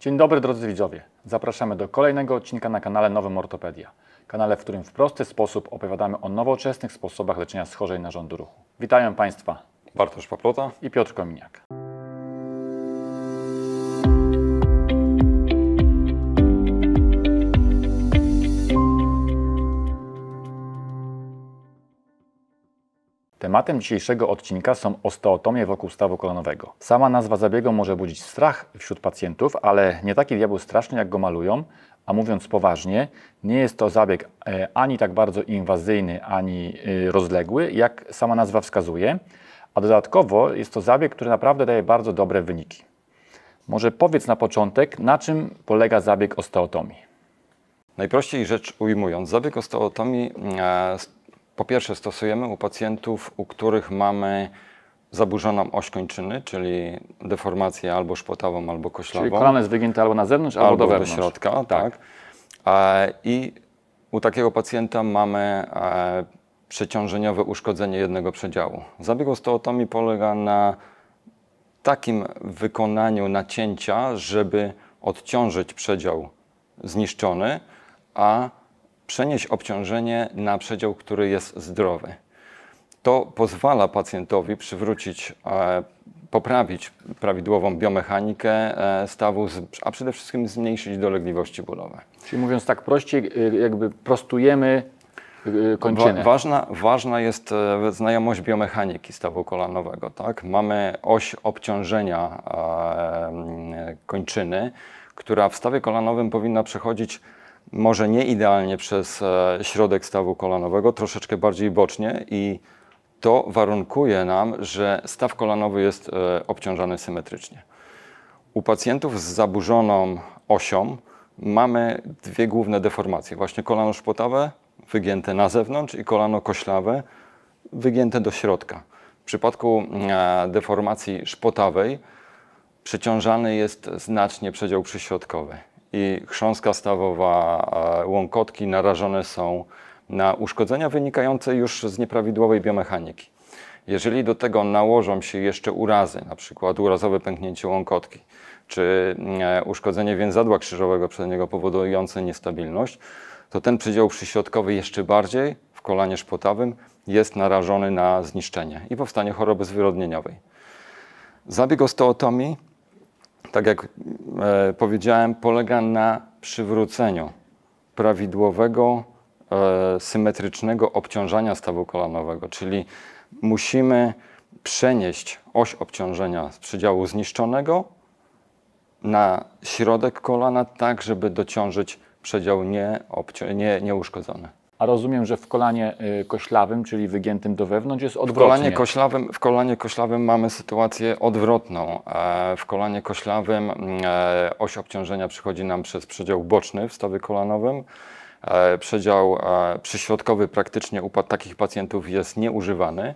Dzień dobry drodzy widzowie. Zapraszamy do kolejnego odcinka na kanale Nowym Ortopedia. Kanale, w którym w prosty sposób opowiadamy o nowoczesnych sposobach leczenia schorzeń narządu ruchu. Witają Państwa Bartosz Paplota i Piotr Kominiak. Tematem dzisiejszego odcinka są osteotomie wokół stawu kolanowego. Sama nazwa zabiegu może budzić strach wśród pacjentów, ale nie taki diabeł straszny jak go malują, a mówiąc poważnie, nie jest to zabieg e, ani tak bardzo inwazyjny, ani y, rozległy, jak sama nazwa wskazuje, a dodatkowo jest to zabieg, który naprawdę daje bardzo dobre wyniki. Może powiedz na początek, na czym polega zabieg osteotomii? Najprościej rzecz ujmując, zabieg osteotomii e, po pierwsze stosujemy u pacjentów, u których mamy zaburzoną oś kończyny, czyli deformację albo szpotową, albo koślawą. Czyli kolano jest wygięte albo na zewnątrz, albo, albo do wewnątrz. do środka, tak. tak. I u takiego pacjenta mamy e, przeciążeniowe uszkodzenie jednego przedziału. Zabieg osteotomii polega na takim wykonaniu nacięcia, żeby odciążyć przedział zniszczony, a przenieść obciążenie na przedział, który jest zdrowy. To pozwala pacjentowi przywrócić, e, poprawić prawidłową biomechanikę e, stawu, a przede wszystkim zmniejszyć dolegliwości bólowe. Czyli mówiąc tak prościej, e, jakby prostujemy kończynę. ważna, ważna jest znajomość biomechaniki stawu kolanowego. Tak? Mamy oś obciążenia kończyny, która w stawie kolanowym powinna przechodzić może nie idealnie przez e, środek stawu kolanowego, troszeczkę bardziej bocznie i to warunkuje nam, że staw kolanowy jest e, obciążany symetrycznie. U pacjentów z zaburzoną osią mamy dwie główne deformacje. Właśnie kolano szpotawe wygięte na zewnątrz i kolano koślawe wygięte do środka. W przypadku e, deformacji szpotawej przeciążany jest znacznie przedział przyśrodkowy i chrząska stawowa, łąkotki narażone są na uszkodzenia wynikające już z nieprawidłowej biomechaniki. Jeżeli do tego nałożą się jeszcze urazy, na przykład urazowe pęknięcie łąkotki, czy e, uszkodzenie więzadła krzyżowego przedniego powodujące niestabilność, to ten przydział przyśrodkowy jeszcze bardziej w kolanie szpotawym jest narażony na zniszczenie i powstanie choroby zwyrodnieniowej. Zabieg osteotomii tak jak e, powiedziałem, polega na przywróceniu prawidłowego, e, symetrycznego obciążania stawu kolanowego, czyli musimy przenieść oś obciążenia z przedziału zniszczonego na środek kolana, tak żeby dociążyć przedział nie, nie, nieuszkodzony a rozumiem, że w kolanie y, koślawym, czyli wygiętym do wewnątrz jest odwrotnie. W kolanie koślawym, w kolanie koślawym mamy sytuację odwrotną. E, w kolanie koślawym e, oś obciążenia przychodzi nam przez przedział boczny w stawie kolanowym. E, przedział przyśrodkowy praktycznie u takich pacjentów jest nieużywany.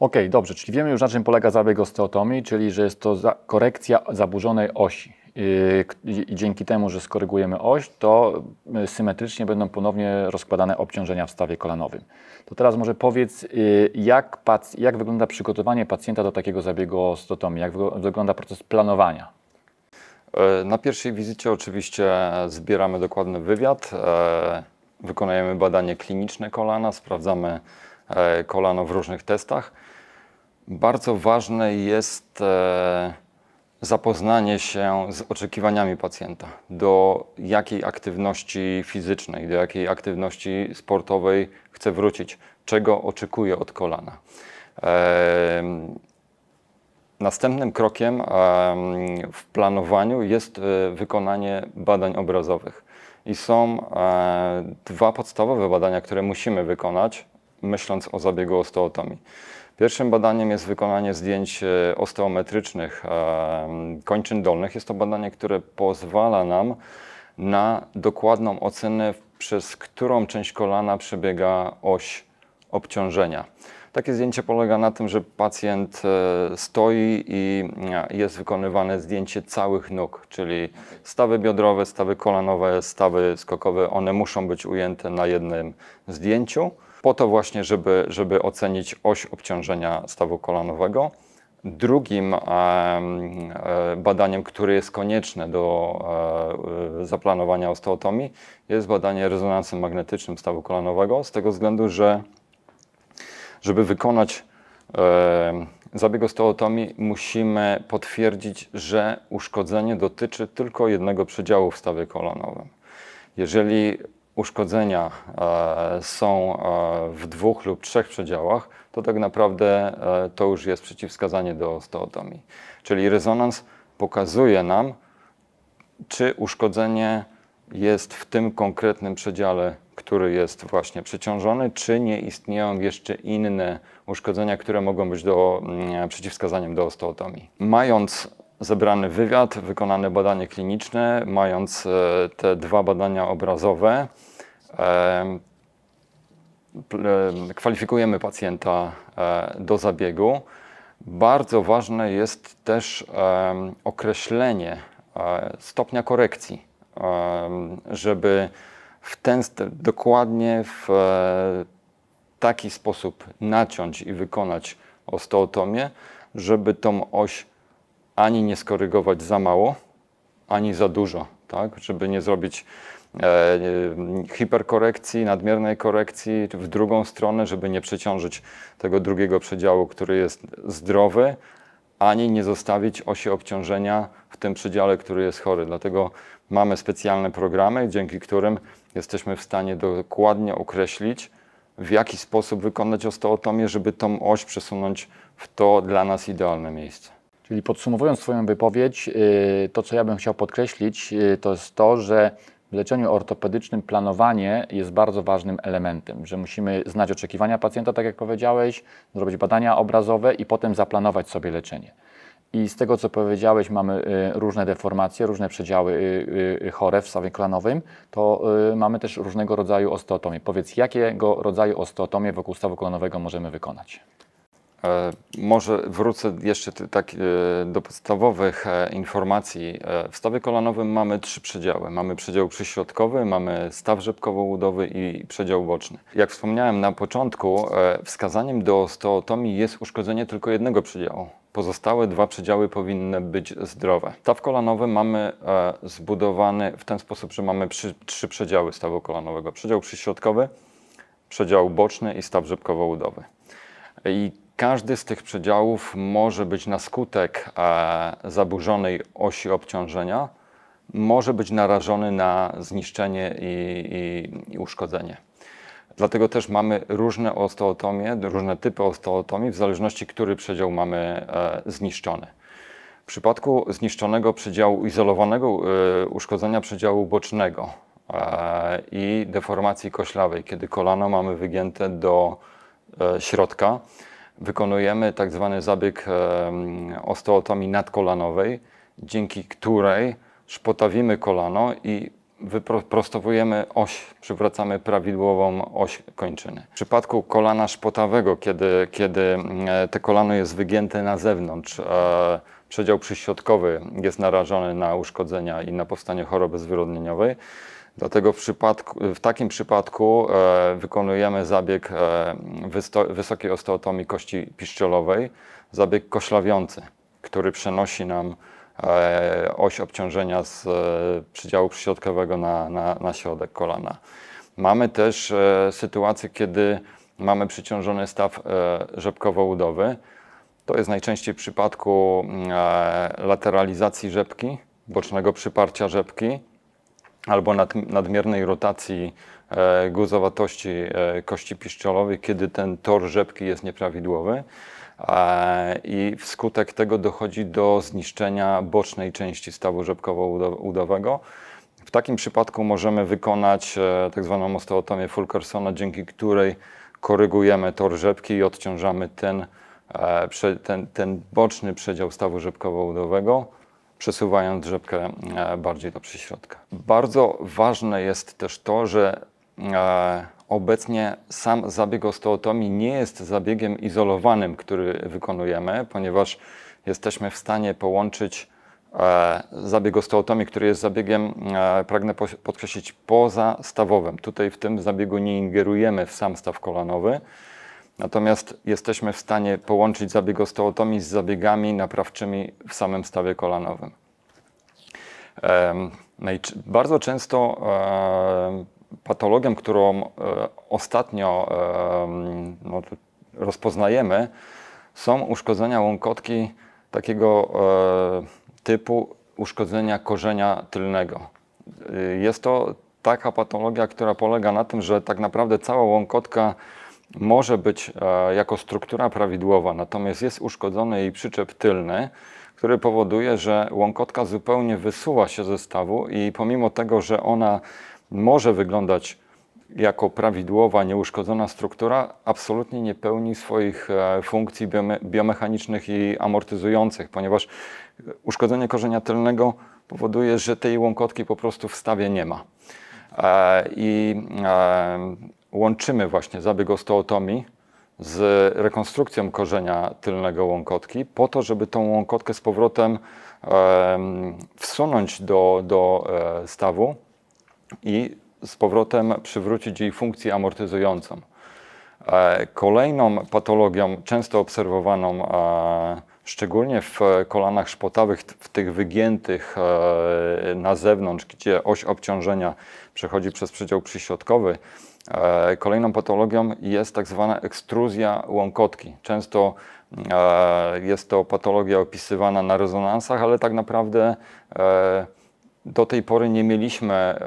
Okej, okay, dobrze, czyli wiemy już na czym polega zabieg osteotomii, czyli że jest to korekcja zaburzonej osi. Yy, i dzięki temu, że skorygujemy oś, to y, symetrycznie będą ponownie rozkładane obciążenia w stawie kolanowym. To teraz może powiedz, y, jak, jak wygląda przygotowanie pacjenta do takiego zabiegu osteotomii, jak wygląda proces planowania? E, na pierwszej wizycie oczywiście zbieramy dokładny wywiad, e, wykonujemy badanie kliniczne kolana, sprawdzamy e, kolano w różnych testach. Bardzo ważne jest zapoznanie się z oczekiwaniami pacjenta, do jakiej aktywności fizycznej, do jakiej aktywności sportowej chce wrócić, czego oczekuje od kolana. Następnym krokiem w planowaniu jest e, wykonanie badań obrazowych. I są e, dwa podstawowe badania, które musimy wykonać, myśląc o zabiegu osteotomii. Pierwszym badaniem jest wykonanie zdjęć e, osteometrycznych e, kończyn dolnych. Jest to badanie, które pozwala nam na dokładną ocenę, przez którą część kolana przebiega oś obciążenia. Takie zdjęcie polega na tym, że pacjent e, stoi i jest wykonywane zdjęcie całych nóg, czyli stawy biodrowe, stawy kolanowe, stawy skokowe, one muszą być ujęte na jednym zdjęciu po to właśnie, żeby, żeby ocenić oś obciążenia stawu kolanowego. Drugim e, badaniem, które jest konieczne do e, y, zaplanowania osteotomii, jest badanie rezonansem magnetycznym stawu kolanowego, z tego względu, że żeby wykonać e, zabieg osteotomii, musimy potwierdzić, że uszkodzenie dotyczy tylko jednego przedziału w stawie kolanowym. Jeżeli uszkodzenia e, są e, w dwóch lub trzech przedziałach, to tak naprawdę e, to już jest przeciwwskazanie do osteotomii. Czyli rezonans pokazuje nam, czy uszkodzenie jest w tym konkretnym przedziale, który jest właśnie przeciążony, czy nie istnieją jeszcze inne uszkodzenia, które mogą być do, mm, przeciwwskazaniem do osteotomii. Mając zebrany wywiad, wykonane badanie kliniczne, mając e, te dwa badania obrazowe, kwalifikujemy pacjenta e, do zabiegu. Bardzo ważne jest też określenie e, stopnia korekcji, żeby w ten dokładnie w taki sposób naciąć i wykonać osteotomię, żeby tą oś ani nie skorygować za mało, ani za dużo, tak? żeby nie zrobić e, e, hiperkorekcji, nadmiernej korekcji w drugą stronę, żeby nie przeciążyć tego drugiego przedziału, który jest zdrowy, ani nie zostawić osi obciążenia w tym przedziale, który jest chory. Dlatego mamy specjalne programy, dzięki którym jesteśmy w stanie dokładnie określić, w jaki sposób wykonać osteotomię, żeby tą oś przesunąć w to dla nas idealne miejsce. Czyli podsumowując Twoją wypowiedź, y, to co ja bym chciał podkreślić, y, to jest to, że w leczeniu ortopedycznym planowanie jest bardzo ważnym elementem, że musimy znać oczekiwania pacjenta, tak jak powiedziałeś, zrobić badania obrazowe i potem zaplanować sobie leczenie. I z tego, co powiedziałeś, mamy y, różne deformacje, różne przedziały chore w stawie klanowym, to mamy też różnego rodzaju osteotomię. Powiedz, jakiego rodzaju osteotomię wokół stawu kolanowego możemy wykonać? E, może wrócę jeszcze tak e, do podstawowych e, informacji. W stawie kolanowym mamy trzy przedziały. Mamy przedział przyśrodkowy, mamy staw rzepkowo-łudowy i przedział boczny. Jak wspomniałem na początku, wskazaniem do osteotomii jest uszkodzenie tylko jednego przedziału. Pozostałe dwa przedziały powinny być zdrowe. Staw kolanowy mamy zbudowany w ten sposób, że mamy trzy przedziały stawu kolanowego. Przedział przyśrodkowy, przedział boczny i staw rzepkowo-łudowy. I każdy z tych przedziałów może być na skutek e, zaburzonej osi obciążenia, może być narażony na zniszczenie i, i, i uszkodzenie. Dlatego też mamy różne osteotomie, różne typy osteotomii, w zależności który przedział mamy e, zniszczony. W przypadku zniszczonego przedziału, izolowanego e, uszkodzenia przedziału bocznego i deformacji koślawej, kiedy kolano mamy wygięte do środka, wykonujemy tak zwany zabieg osteotomii nadkolanowej, dzięki której szpotawimy kolano i wyprostowujemy oś, przywracamy prawidłową oś kończyny. W przypadku kolana szpotawego, kiedy, kiedy te kolano jest wygięte na zewnątrz, e, przedział przyśrodkowy jest narażony na uszkodzenia i na powstanie choroby zwyrodnieniowej, Dlatego w, przypadku, w takim przypadku e, wykonujemy zabieg e, wysto, wysokiej osteotomii kości piszczelowej, zabieg koślawiący, który przenosi nam e, oś obciążenia z e, przydziału przyśrodkowego na, na, na środek kolana. Mamy też e, sytuację, kiedy mamy przyciążony staw e, rzepkowo-udowy. To jest najczęściej w przypadku mm, lateralizacji rzepki, bocznego przyparcia rzepki albo nad, nadmiernej rotacji e, guzowatości e, kości piszczolowej, kiedy ten tor rzepki jest nieprawidłowy e, i wskutek tego dochodzi do zniszczenia bocznej części stawu rzepkowo-udowego. W takim przypadku możemy wykonać e, tak zwaną osteotomię Fulkersona, dzięki której korygujemy tor rzepki i odciążamy ten, e, ten, ten boczny przedział stawu rzepkowo-udowego przesuwając rzepkę e, bardziej do przyśrodka. Bardzo ważne jest też to, że e, obecnie sam zabieg osteotomii nie jest zabiegiem izolowanym, który wykonujemy, ponieważ jesteśmy w stanie połączyć e, zabieg osteotomii, który jest zabiegiem, pragnę podkreślić, pozastawowym. Tutaj w tym zabiegu nie ingerujemy w sam staw kolanowy, Natomiast jesteśmy w stanie połączyć osteotomii z zabiegami naprawczymi w samym stawie kolanowym. No bardzo często patologią, którą e, ostatnio no rozpoznajemy, są uszkodzenia łąkotki takiego e, typu uszkodzenia korzenia tylnego. Jest to taka patologia, która polega na tym, że tak naprawdę cała łąkotka może być e, jako struktura prawidłowa, natomiast jest uszkodzony jej przyczep tylny, który powoduje, że łąkotka zupełnie wysuwa się ze stawu i pomimo tego, że ona może wyglądać jako prawidłowa, nieuszkodzona struktura absolutnie nie pełni swoich e, funkcji biomechanicznych i amortyzujących, ponieważ uszkodzenie korzenia tylnego powoduje, że tej łąkotki po prostu w stawie nie ma. E, I łączymy właśnie zabieg osteotomii z rekonstrukcją korzenia tylnego łąkotki, po to, żeby tą łąkotkę z powrotem wsunąć do, do e, stawu i z powrotem przywrócić jej funkcję amortyzującą. E, kolejną patologią często obserwowaną, e, szczególnie w kolanach szpotowych, w tych wygiętych na zewnątrz, gdzie oś obciążenia przechodzi przez przedział przyśrodkowy, E, kolejną patologią jest tak zwana ekstruzja łąkotki. Często e, jest to patologia opisywana na rezonansach, ale tak naprawdę e, do tej pory nie mieliśmy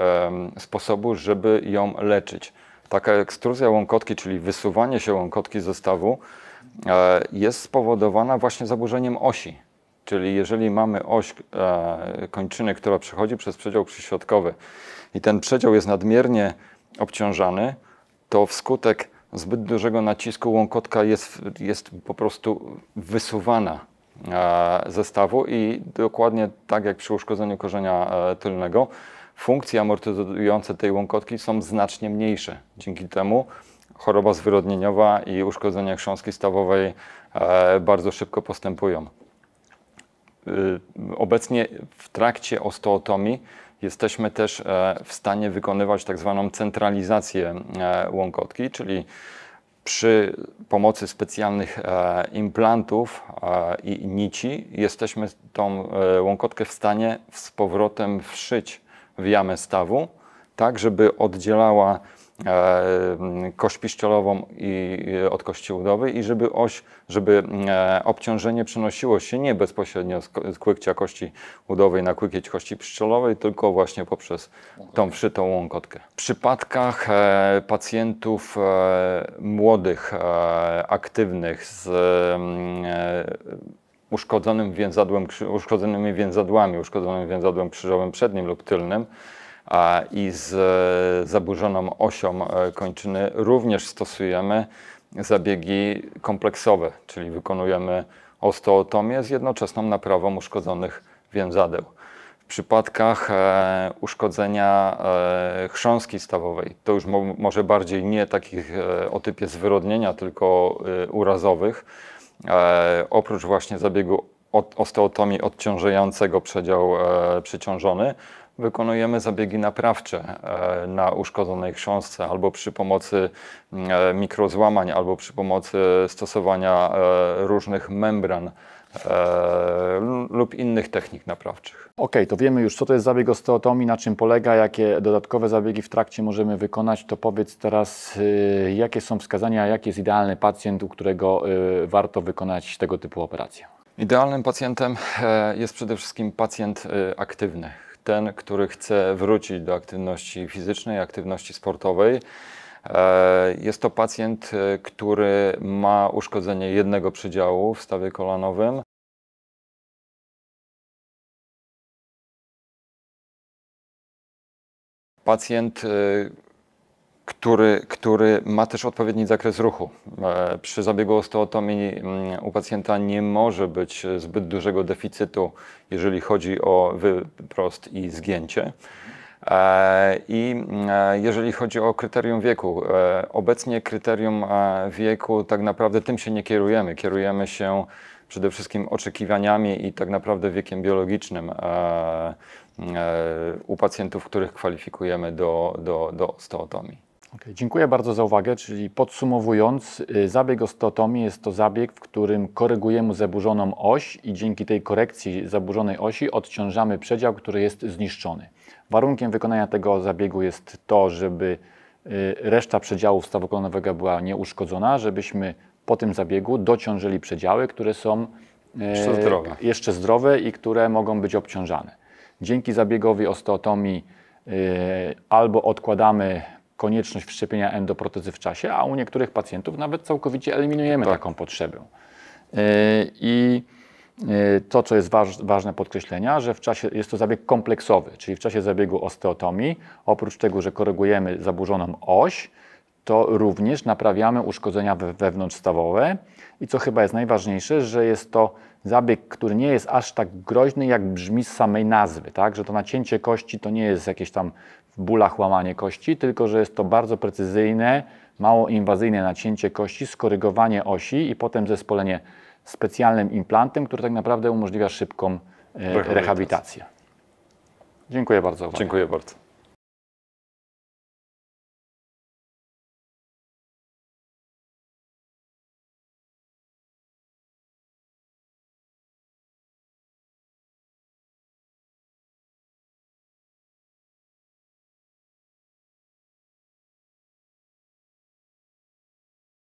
sposobu, żeby ją leczyć. Taka ekstruzja łąkotki, czyli wysuwanie się łąkotki z zestawu, jest spowodowana właśnie zaburzeniem osi. Czyli jeżeli mamy oś kończyny, która przechodzi przez przedział przyśrodkowy i ten przedział jest nadmiernie obciążany, to wskutek zbyt dużego nacisku łąkotka jest, jest po prostu wysuwana e, ze stawu i dokładnie tak jak przy uszkodzeniu korzenia e, tylnego, funkcje amortyzujące tej łąkotki są znacznie mniejsze. Dzięki temu choroba zwyrodnieniowa i uszkodzenia chrząstki stawowej e, bardzo szybko postępują. Obecnie w trakcie osteotomii jesteśmy też e, w stanie wykonywać tak zwaną centralizację e, łąkotki, czyli przy pomocy specjalnych e, implantów i nici jesteśmy tą łąkotkę w stanie z powrotem wszyć w jamę stawu, tak żeby oddzielała E, kość piściolową i od kości udowej i żeby oś, żeby e, obciążenie przenosiło się nie bezpośrednio z kłykcia kości udowej na kłykieć kości piszczolowej, tylko właśnie poprzez tą wszytą łąkotkę. W przypadkach e, pacjentów młodych, aktywnych z uszkodzonym więzadłem, uszkodzonymi więzadłami, uszkodzonym więzadłem krzyżowym przednim lub tylnym, i z e, zaburzoną osią e, kończyny również stosujemy zabiegi kompleksowe, czyli wykonujemy osteotomię z jednoczesną naprawą uszkodzonych więzadeł. W przypadkach e, uszkodzenia chrząski stawowej, to już może bardziej nie takich o typie zwyrodnienia, tylko urazowych, oprócz właśnie zabiegu osteotomii odciążającego przedział przyciążony, wykonujemy zabiegi naprawcze e, na uszkodzonej chrząstce albo przy pomocy mm, e, mikrozłamań, albo przy pomocy stosowania e, różnych membran lub innych technik naprawczych. Ok, to wiemy już, co to jest zabieg osteotomii, na czym polega, jakie dodatkowe zabiegi w trakcie możemy wykonać. To powiedz teraz, y, jakie są wskazania, jaki jest idealny pacjent, u którego y, warto wykonać tego typu operację? Idealnym pacjentem jest przede wszystkim pacjent y, aktywny, ten, który chce wrócić do aktywności fizycznej, aktywności sportowej. E, jest to pacjent, e, który ma uszkodzenie jednego przydziału w stawie kolanowym. Pacjent e, który, który ma też odpowiedni zakres ruchu. E, przy zabiegu osteotomii mm, u pacjenta nie może być zbyt dużego deficytu, jeżeli chodzi o wyprost i zgięcie. E, I e, jeżeli chodzi o kryterium wieku, obecnie kryterium wieku tak naprawdę tym się nie kierujemy. Kierujemy się przede wszystkim oczekiwaniami i tak naprawdę wiekiem biologicznym u pacjentów, których kwalifikujemy do, do, do osteotomii. Okay, dziękuję bardzo za uwagę, czyli podsumowując, y, zabieg osteotomii jest to zabieg, w którym korygujemy zaburzoną oś i dzięki tej korekcji zaburzonej osi odciążamy przedział, który jest zniszczony. Warunkiem wykonania tego zabiegu jest to, żeby y, reszta przedziału stawokolonowego była nieuszkodzona, żebyśmy po tym zabiegu dociążyli przedziały, które są y, jeszcze zdrowe, jeszcze zdrowe i które mogą być obciążane. Dzięki zabiegowi osteotomii albo odkładamy konieczność wszczepienia endoprotezy w czasie, a u niektórych pacjentów nawet całkowicie eliminujemy tak. taką potrzebę. Y, I y, to, co jest ważne podkreślenia, że w czasie, jest to zabieg kompleksowy, czyli w czasie zabiegu osteotomii, oprócz tego, że korygujemy zaburzoną oś, to również naprawiamy uszkodzenia wewnątrzstawowe i co chyba jest najważniejsze, że jest to zabieg, który nie jest aż tak groźny, jak brzmi z samej nazwy, tak? że to nacięcie kości to nie jest jakieś tam w bólach łamanie kości, tylko że jest to bardzo precyzyjne, mało inwazyjne nacięcie kości, skorygowanie osi i potem zespolenie specjalnym implantem, który tak naprawdę umożliwia szybką e, rehabilitację. Dziękuję bardzo. Dziękuję bardzo.